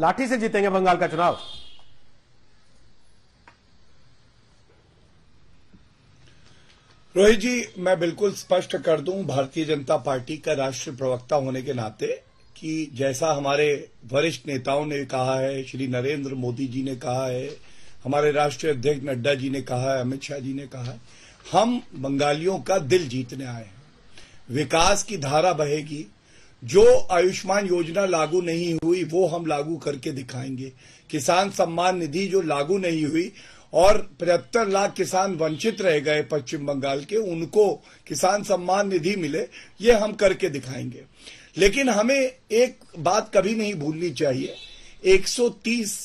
लाठी से जीतेंगे बंगाल का चुनाव रोहित जी मैं बिल्कुल स्पष्ट कर दूं भारतीय जनता पार्टी का राष्ट्रीय प्रवक्ता होने के नाते कि जैसा हमारे वरिष्ठ नेताओं ने कहा है श्री नरेंद्र मोदी जी ने कहा है हमारे राष्ट्रीय अध्यक्ष नड्डा जी ने कहा है अमित शाह जी ने कहा है हम बंगालियों का दिल जीतने आए हैं विकास की धारा बहेगी जो आयुष्मान योजना लागू नहीं हुई वो हम लागू करके दिखाएंगे किसान सम्मान निधि जो लागू नहीं हुई और पचहत्तर लाख किसान वंचित रह गए पश्चिम बंगाल के उनको किसान सम्मान निधि मिले ये हम करके दिखाएंगे लेकिन हमें एक बात कभी नहीं भूलनी चाहिए 130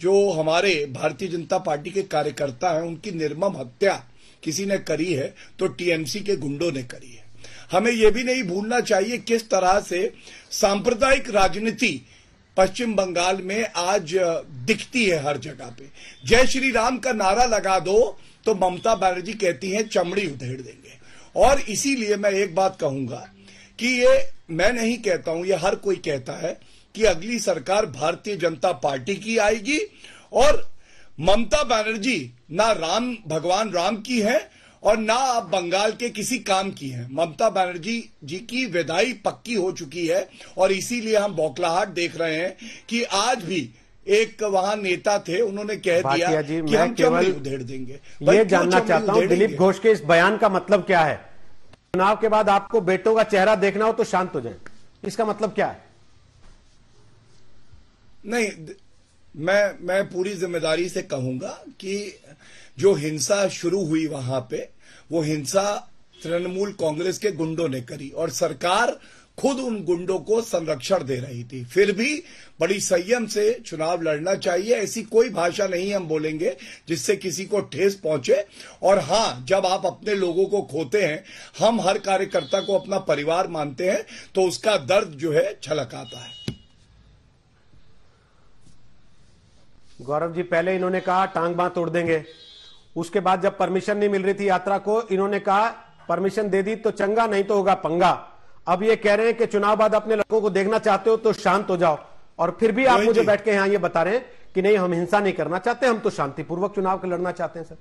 जो हमारे भारतीय जनता पार्टी के कार्यकर्ता हैं उनकी निर्मम हत्या किसी ने करी है तो टीएमसी के गुंडों ने करी है हमें यह भी नहीं भूलना चाहिए किस तरह से सांप्रदायिक राजनीति पश्चिम बंगाल में आज दिखती है हर जगह पे जय श्री राम का नारा लगा दो तो ममता बनर्जी कहती हैं चमड़ी उधेड़ देंगे और इसीलिए मैं एक बात कहूंगा कि ये मैं नहीं कहता हूं ये हर कोई कहता है कि अगली सरकार भारतीय जनता पार्टी की आएगी और ममता बनर्जी ना राम भगवान राम की है और ना आप बंगाल के किसी काम की हैं ममता बनर्जी जी की विदाई पक्की हो चुकी है और इसीलिए हम बौखलाहट देख रहे हैं कि आज भी एक वहां नेता थे उन्होंने कह दिया जी, कि हम केवल उधेड़ देंगे ये जानना चाहता हूँ दिलीप घोष के इस बयान का मतलब क्या है चुनाव के बाद आपको बेटों का चेहरा देखना हो तो शांत हो जाए इसका मतलब क्या है नहीं मैं मैं पूरी जिम्मेदारी से कहूंगा कि जो हिंसा शुरू हुई वहां पे वो हिंसा तृणमूल कांग्रेस के गुंडों ने करी और सरकार खुद उन गुंडों को संरक्षण दे रही थी फिर भी बड़ी संयम से चुनाव लड़ना चाहिए ऐसी कोई भाषा नहीं हम बोलेंगे जिससे किसी को ठेस पहुंचे और हां जब आप अपने लोगों को खोते हैं हम हर कार्यकर्ता को अपना परिवार मानते हैं तो उसका दर्द जो है छलक आता है गौरव जी पहले इन्होंने कहा टांग बांध तोड़ देंगे उसके बाद जब परमिशन नहीं मिल रही थी यात्रा को इन्होंने कहा परमिशन दे दी तो चंगा नहीं तो होगा पंगा अब ये कह रहे हैं कि चुनाव बाद अपने लड़कों को देखना चाहते हो तो शांत हो जाओ और फिर भी आप मुझे बैठ के यहां ये बता रहे हैं कि नहीं हम हिंसा नहीं करना चाहते हम तो शांतिपूर्वक चुनाव के लड़ना चाहते हैं सर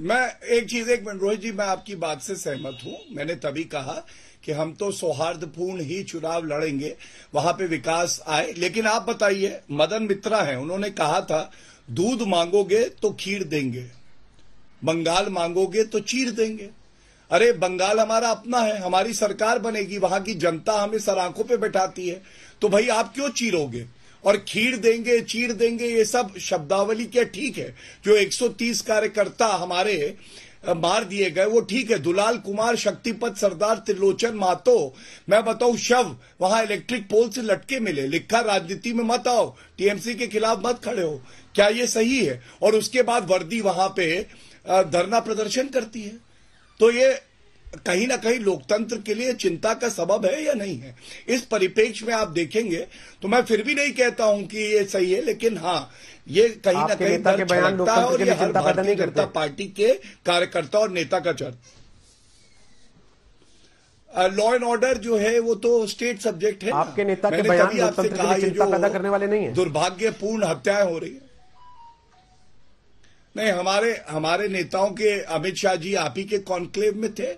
मैं एक चीज एक मिनट रोहित जी मैं आपकी बात से सहमत हूं मैंने तभी कहा कि हम तो सौहार्दपूर्ण ही चुनाव लड़ेंगे वहां पे विकास आए लेकिन आप बताइए मदन मित्रा हैं उन्होंने कहा था दूध मांगोगे तो खीर देंगे बंगाल मांगोगे तो चीर देंगे अरे बंगाल हमारा अपना है हमारी सरकार बनेगी वहां की जनता हमें सर आंखों पर बैठाती है तो भाई आप क्यों चीरोगे और खीर देंगे चीर देंगे ये सब शब्दावली क्या ठीक है जो 130 कार्यकर्ता हमारे मार दिए गए वो ठीक है दुलाल कुमार शक्तिपत सरदार त्रिलोचन मातो मैं बताऊं शव वहां इलेक्ट्रिक पोल से लटके मिले लिखा राजनीति में मत आओ टीएमसी के खिलाफ मत खड़े हो क्या ये सही है और उसके बाद वर्दी वहां पे धरना प्रदर्शन करती है तो ये कहीं ना कहीं लोकतंत्र के लिए चिंता का सबब है या नहीं है इस परिपेक्ष में आप देखेंगे तो मैं फिर भी नहीं कहता हूं कि ये सही है लेकिन हाँ ये कहीं ना कहीं के बयान है और ये हर भारतीय जनता पार्टी के कार्यकर्ता और नेता का चर्च लॉ एंड ऑर्डर जो है वो तो स्टेट सब्जेक्ट है आपके नेता के बयान लोकतंत्र कहा लिए चिंता पैदा करने वाले नहीं है दुर्भाग्यपूर्ण हत्याएं हो रही है नहीं हमारे हमारे नेताओं के अमित शाह जी आप ही के कॉन्क्लेव में थे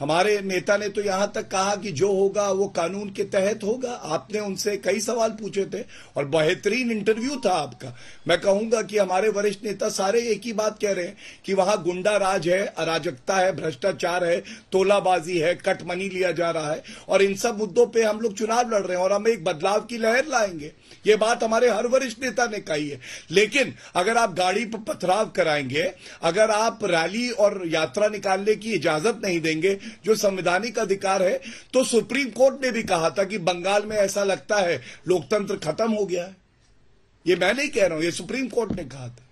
हमारे नेता ने तो यहां तक कहा कि जो होगा वो कानून के तहत होगा आपने उनसे कई सवाल पूछे थे और बेहतरीन इंटरव्यू था आपका मैं कहूंगा कि हमारे वरिष्ठ नेता सारे एक ही बात कह रहे हैं कि वहां गुंडा राज है अराजकता है भ्रष्टाचार है तोलाबाजी है कट मनी लिया जा रहा है और इन सब मुद्दों पर हम लोग चुनाव लड़ रहे हैं और हम एक बदलाव की लहर लाएंगे ये बात हमारे हर वरिष्ठ नेता ने कही है लेकिन अगर आप गाड़ी पर पथराव कराएंगे अगर आप रैली और यात्रा निकालने की इजाजत नहीं देंगे जो संवैधानिक अधिकार है तो सुप्रीम कोर्ट ने भी कहा था कि बंगाल में ऐसा लगता है लोकतंत्र खत्म हो गया है ये मैं नहीं कह रहा हूं ये सुप्रीम कोर्ट ने कहा था